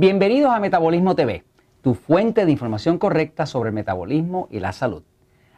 Bienvenidos a Metabolismo TV, tu fuente de información correcta sobre el metabolismo y la salud.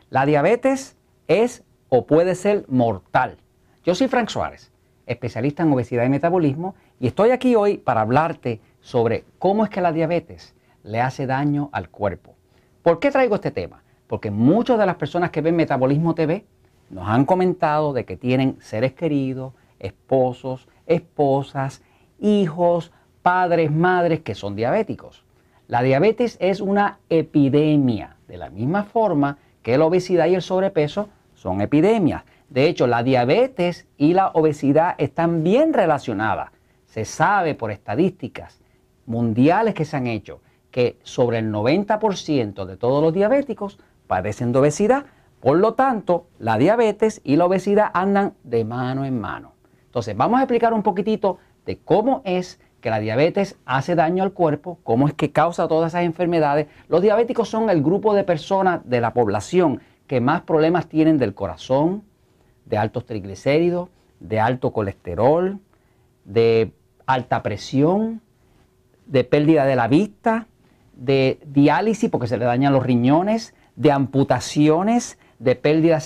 La diabetes es o puede ser mortal. Yo soy Frank Suárez, especialista en obesidad y metabolismo, y estoy aquí hoy para hablarte sobre cómo es que la diabetes le hace daño al cuerpo. ¿Por qué traigo este tema? Porque muchas de las personas que ven Metabolismo TV nos han comentado de que tienen seres queridos, esposos, esposas, hijos, padres, madres que son diabéticos. La diabetes es una epidemia, de la misma forma que la obesidad y el sobrepeso son epidemias. De hecho, la diabetes y la obesidad están bien relacionadas. Se sabe por estadísticas mundiales que se han hecho que sobre el 90% de todos los diabéticos padecen de obesidad. Por lo tanto, la diabetes y la obesidad andan de mano en mano. Entonces, vamos a explicar un poquitito de cómo es que la diabetes hace daño al cuerpo, cómo es que causa todas esas enfermedades. Los diabéticos son el grupo de personas de la población que más problemas tienen del corazón, de altos triglicéridos, de alto colesterol, de alta presión, de pérdida de la vista, de diálisis porque se le dañan los riñones, de amputaciones, de pérdida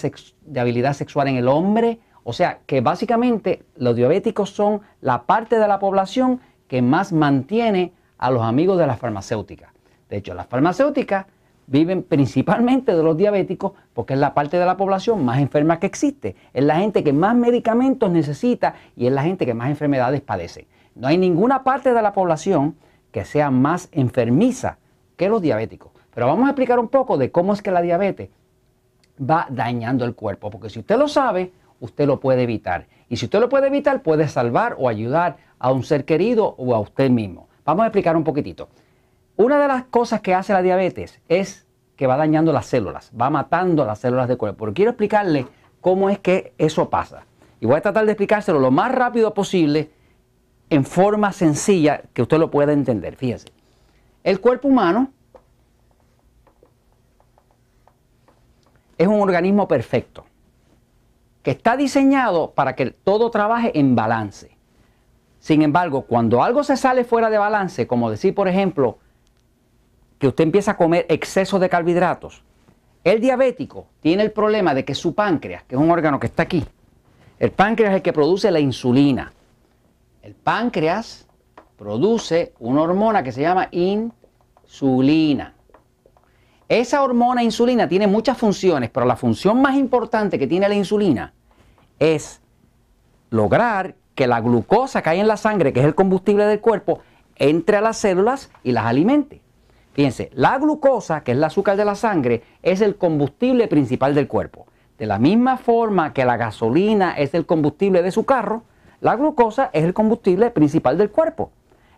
de habilidad sexual en el hombre. O sea que básicamente los diabéticos son la parte de la población que más mantiene a los amigos de las farmacéuticas. De hecho, las farmacéuticas viven principalmente de los diabéticos porque es la parte de la población más enferma que existe. Es la gente que más medicamentos necesita y es la gente que más enfermedades padece. No hay ninguna parte de la población que sea más enfermiza que los diabéticos. Pero vamos a explicar un poco de cómo es que la diabetes va dañando el cuerpo, porque si usted lo sabe, usted lo puede evitar. Y si usted lo puede evitar, puede salvar o ayudar a un ser querido o a usted mismo. Vamos a explicar un poquitito. Una de las cosas que hace la diabetes es que va dañando las células, va matando las células del cuerpo. quiero explicarle cómo es que eso pasa. Y voy a tratar de explicárselo lo más rápido posible en forma sencilla que usted lo pueda entender. Fíjese. El cuerpo humano es un organismo perfecto que está diseñado para que todo trabaje en balance. Sin embargo, cuando algo se sale fuera de balance, como decir, por ejemplo, que usted empieza a comer exceso de carbohidratos, el diabético tiene el problema de que su páncreas, que es un órgano que está aquí, el páncreas es el que produce la insulina. El páncreas produce una hormona que se llama insulina. Esa hormona insulina tiene muchas funciones, pero la función más importante que tiene la insulina es lograr que la glucosa que hay en la sangre, que es el combustible del cuerpo, entre a las células y las alimente. Fíjense, la glucosa, que es el azúcar de la sangre, es el combustible principal del cuerpo. De la misma forma que la gasolina es el combustible de su carro, la glucosa es el combustible principal del cuerpo.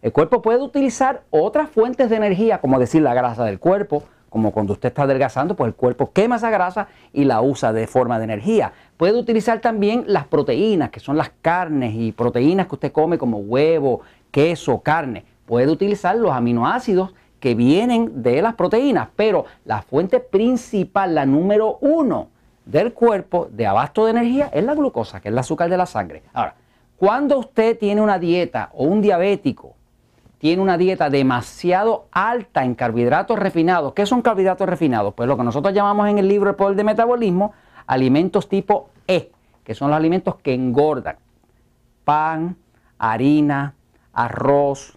El cuerpo puede utilizar otras fuentes de energía, como decir la grasa del cuerpo, como cuando usted está adelgazando, pues el cuerpo quema esa grasa y la usa de forma de energía. Puede utilizar también las proteínas, que son las carnes y proteínas que usted come como huevo, queso, carne. Puede utilizar los aminoácidos que vienen de las proteínas, pero la fuente principal, la número uno del cuerpo de abasto de energía es la glucosa, que es el azúcar de la sangre. Ahora, cuando usted tiene una dieta o un diabético tiene una dieta demasiado alta en carbohidratos refinados. ¿Qué son carbohidratos refinados? Pues lo que nosotros llamamos en el libro El Poder de Metabolismo, alimentos tipo E, que son los alimentos que engordan. Pan, harina, arroz,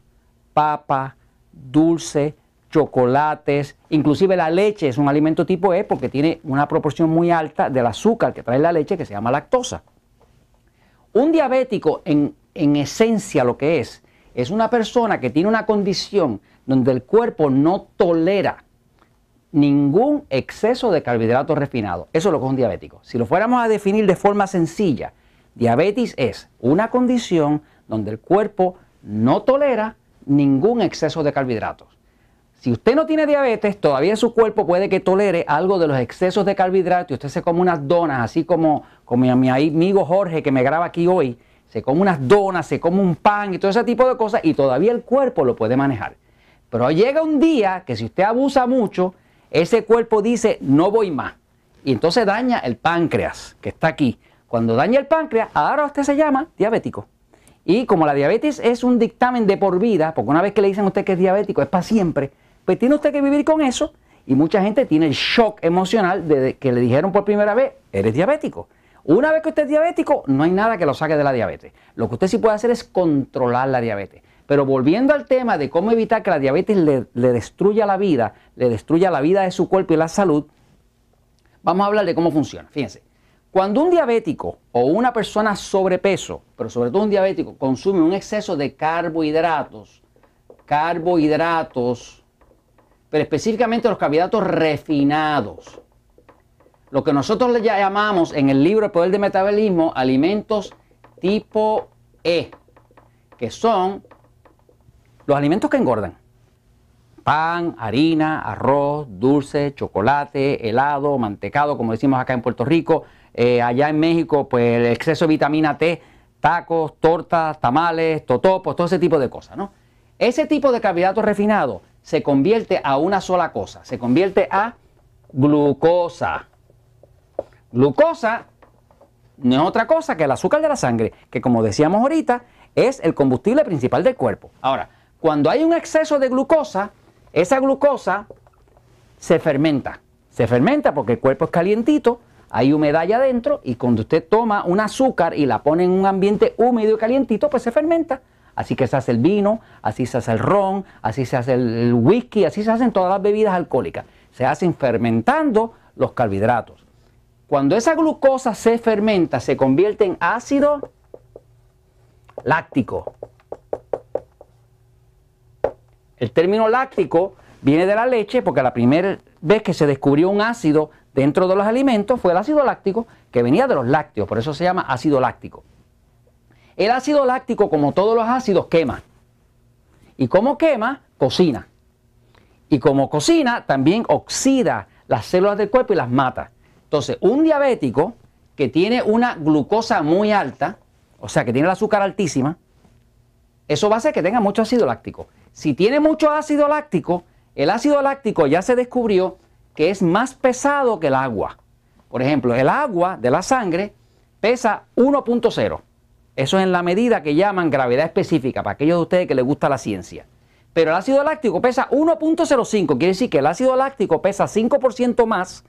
papa, dulce, chocolates, inclusive la leche es un alimento tipo E porque tiene una proporción muy alta del azúcar que trae la leche que se llama lactosa. Un diabético en, en esencia lo que es, es una persona que tiene una condición donde el cuerpo no tolera ningún exceso de carbohidratos refinados. Eso es lo que es un diabético. Si lo fuéramos a definir de forma sencilla, diabetes es una condición donde el cuerpo no tolera ningún exceso de carbohidratos. Si usted no tiene diabetes, todavía su cuerpo puede que tolere algo de los excesos de carbohidratos y usted se come unas donas, así como, como mi amigo Jorge que me graba aquí hoy se come unas donas, se come un pan y todo ese tipo de cosas y todavía el cuerpo lo puede manejar. Pero llega un día que si usted abusa mucho, ese cuerpo dice no voy más. Y entonces daña el páncreas que está aquí. Cuando daña el páncreas, ahora usted se llama diabético. Y como la diabetes es un dictamen de por vida, porque una vez que le dicen a usted que es diabético, es para siempre, pues tiene usted que vivir con eso. Y mucha gente tiene el shock emocional de que le dijeron por primera vez, eres diabético. Una vez que usted es diabético, no hay nada que lo saque de la diabetes. Lo que usted sí puede hacer es controlar la diabetes. Pero volviendo al tema de cómo evitar que la diabetes le, destruya la vida, le destruya la vida de su cuerpo y la salud, vamos a hablar de cómo funciona. Fíjense, cuando un diabético o una persona sobrepeso, pero sobre todo un diabético, consume un exceso de carbohidratos, carbohidratos, pero específicamente los carbohidratos refinados, lo que nosotros le llamamos en el libro El Poder del Metabolismo alimentos tipo E, que son los alimentos que engordan. Pan, harina, arroz, dulce, chocolate, helado, mantecado, como decimos acá en Puerto Rico. Eh, allá en México, pues el exceso de vitamina T, tacos, tortas, tamales, totopos, todo ese tipo de cosas, ¿no? Ese tipo de carbohidratos refinado se convierte a una sola cosa, se convierte a glucosa. Glucosa no es otra cosa que el azúcar de la sangre, que como decíamos ahorita, es el combustible principal del cuerpo. Ahora, cuando hay un exceso de glucosa, esa glucosa se fermenta. Se fermenta porque el cuerpo es calientito, hay humedad allá adentro y cuando usted toma un azúcar y la pone en un ambiente húmedo y calientito, pues se fermenta. Así que se hace el vino, así se hace el ron, así se hace el whisky, así se hacen todas las bebidas alcohólicas. Se hacen fermentando los carbohidratos. Cuando esa glucosa se fermenta, se convierte en ácido láctico. El término láctico viene de la leche porque la primera vez que se descubrió un ácido dentro de los alimentos fue el ácido láctico que venía de los lácteos, por eso se llama ácido láctico. El ácido láctico, como todos los ácidos, quema. Y como quema, cocina. Y como cocina, también oxida las células del cuerpo y las mata. Entonces, un diabético que tiene una glucosa muy alta, o sea, que tiene el azúcar altísima, eso va a hacer que tenga mucho ácido láctico. Si tiene mucho ácido láctico, el ácido láctico ya se descubrió que es más pesado que el agua. Por ejemplo, el agua de la sangre pesa 1.0. Eso es en la medida que llaman gravedad específica, para aquellos de ustedes que les gusta la ciencia. Pero el ácido láctico pesa 1.05, quiere decir que el ácido láctico pesa 5% más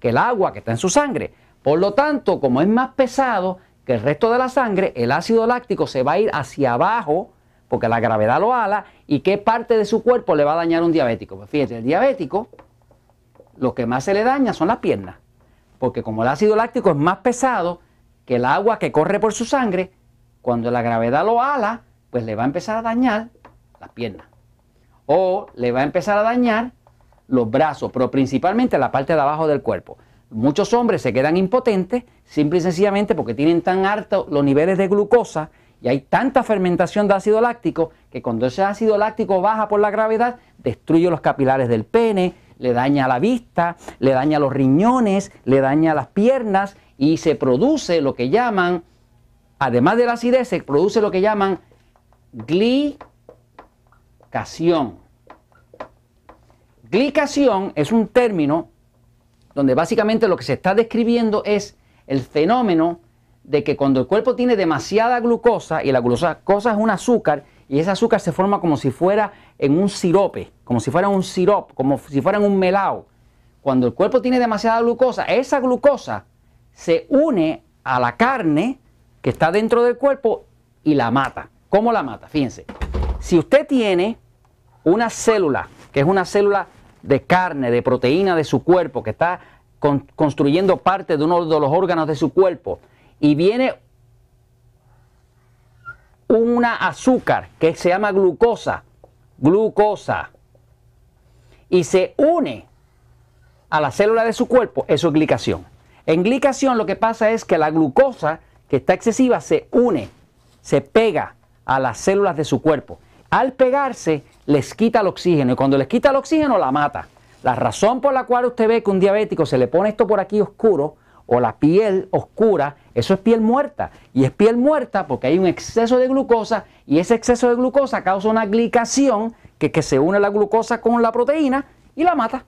que el agua que está en su sangre. Por lo tanto, como es más pesado que el resto de la sangre, el ácido láctico se va a ir hacia abajo porque la gravedad lo ala y qué parte de su cuerpo le va a dañar un diabético. Pues el diabético lo que más se le daña son las piernas, porque como el ácido láctico es más pesado que el agua que corre por su sangre, cuando la gravedad lo ala, pues le va a empezar a dañar las piernas. O le va a empezar a dañar los brazos, pero principalmente la parte de abajo del cuerpo. Muchos hombres se quedan impotentes simple y sencillamente porque tienen tan altos los niveles de glucosa y hay tanta fermentación de ácido láctico que cuando ese ácido láctico baja por la gravedad, destruye los capilares del pene, le daña la vista, le daña los riñones, le daña las piernas y se produce lo que llaman, además de la acidez, se produce lo que llaman glicación. Glicación es un término donde básicamente lo que se está describiendo es el fenómeno de que cuando el cuerpo tiene demasiada glucosa, y la glucosa es un azúcar, y ese azúcar se forma como si fuera en un sirope, como si fuera un sirop, como si fuera en un melao. Cuando el cuerpo tiene demasiada glucosa, esa glucosa se une a la carne que está dentro del cuerpo y la mata. ¿Cómo la mata? Fíjense, si usted tiene una célula, que es una célula de carne, de proteína de su cuerpo, que está construyendo parte de uno de los órganos de su cuerpo, y viene una azúcar que se llama glucosa, glucosa, y se une a la célula de su cuerpo, eso es glicación. En glicación lo que pasa es que la glucosa que está excesiva se une, se pega a las células de su cuerpo. Al pegarse, les quita el oxígeno y cuando les quita el oxígeno la mata. La razón por la cual usted ve que un diabético se le pone esto por aquí oscuro o la piel oscura, eso es piel muerta. Y es piel muerta porque hay un exceso de glucosa y ese exceso de glucosa causa una glicación que, que se une la glucosa con la proteína y la mata.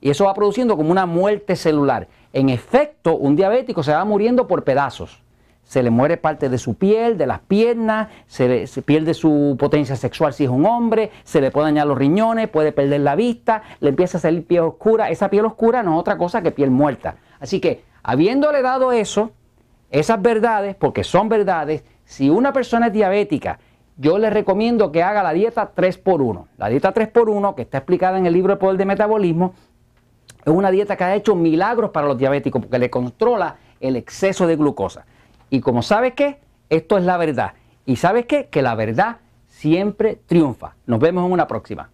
Y eso va produciendo como una muerte celular. En efecto, un diabético se va muriendo por pedazos se le muere parte de su piel, de las piernas, se, pierde su potencia sexual si es un hombre, se le puede dañar los riñones, puede perder la vista, le empieza a salir piel oscura. Esa piel oscura no es otra cosa que piel muerta. Así que, habiéndole dado eso, esas verdades, porque son verdades, si una persona es diabética, yo le recomiendo que haga la dieta 3x1. La dieta 3x1, que está explicada en el libro de Poder de Metabolismo, es una dieta que ha hecho milagros para los diabéticos porque le controla el exceso de glucosa. Y como sabes que esto es la verdad. Y sabes qué? Que la verdad siempre triunfa. Nos vemos en una próxima.